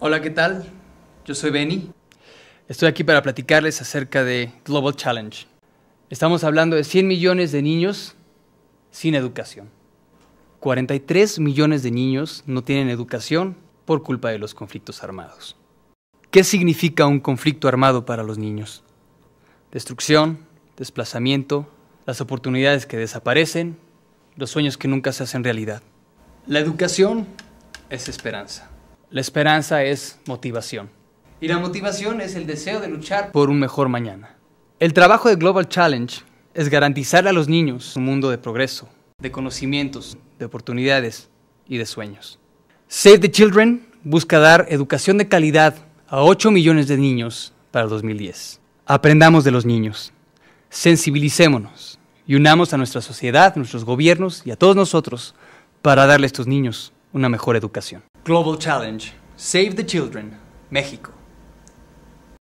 Hola, ¿qué tal? Yo soy Benny. Estoy aquí para platicarles acerca de Global Challenge. Estamos hablando de 100 millones de niños sin educación. 43 millones de niños no tienen educación por culpa de los conflictos armados. ¿Qué significa un conflicto armado para los niños? Destrucción, desplazamiento, las oportunidades que desaparecen, los sueños que nunca se hacen realidad. La educación es esperanza. La esperanza es motivación. Y la motivación es el deseo de luchar por un mejor mañana. El trabajo de Global Challenge es garantizar a los niños un mundo de progreso, de conocimientos, de oportunidades y de sueños. Save the Children busca dar educación de calidad a 8 millones de niños para el 2010. Aprendamos de los niños, sensibilicémonos y unamos a nuestra sociedad, nuestros gobiernos y a todos nosotros para darle a estos niños una mejor educación. Global Challenge Save the Children, Mexico.